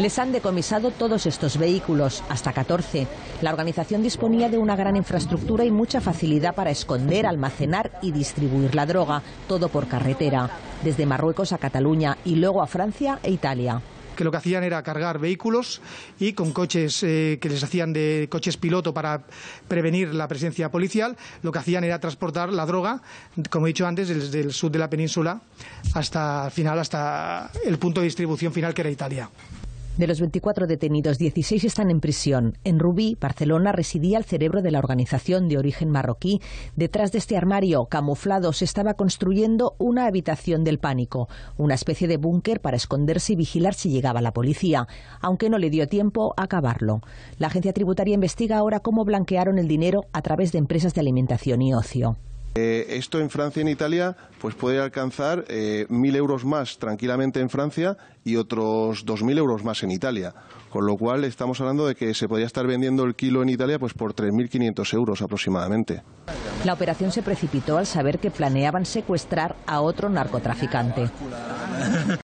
Les han decomisado todos estos vehículos, hasta 14. La organización disponía de una gran infraestructura y mucha facilidad para esconder, almacenar y distribuir la droga, todo por carretera, desde Marruecos a Cataluña y luego a Francia e Italia que lo que hacían era cargar vehículos y con coches eh, que les hacían de coches piloto para prevenir la presencia policial, lo que hacían era transportar la droga, como he dicho antes, desde el sur de la península hasta final hasta el punto de distribución final que era Italia. De los 24 detenidos, 16 están en prisión. En Rubí, Barcelona, residía el cerebro de la organización de origen marroquí. Detrás de este armario, camuflado, se estaba construyendo una habitación del pánico, una especie de búnker para esconderse y vigilar si llegaba la policía, aunque no le dio tiempo a acabarlo. La agencia tributaria investiga ahora cómo blanquearon el dinero a través de empresas de alimentación y ocio. Eh, esto en Francia y en Italia pues puede alcanzar eh, 1.000 euros más tranquilamente en Francia y otros 2.000 euros más en Italia. Con lo cual estamos hablando de que se podría estar vendiendo el kilo en Italia pues por 3.500 euros aproximadamente. La operación se precipitó al saber que planeaban secuestrar a otro narcotraficante.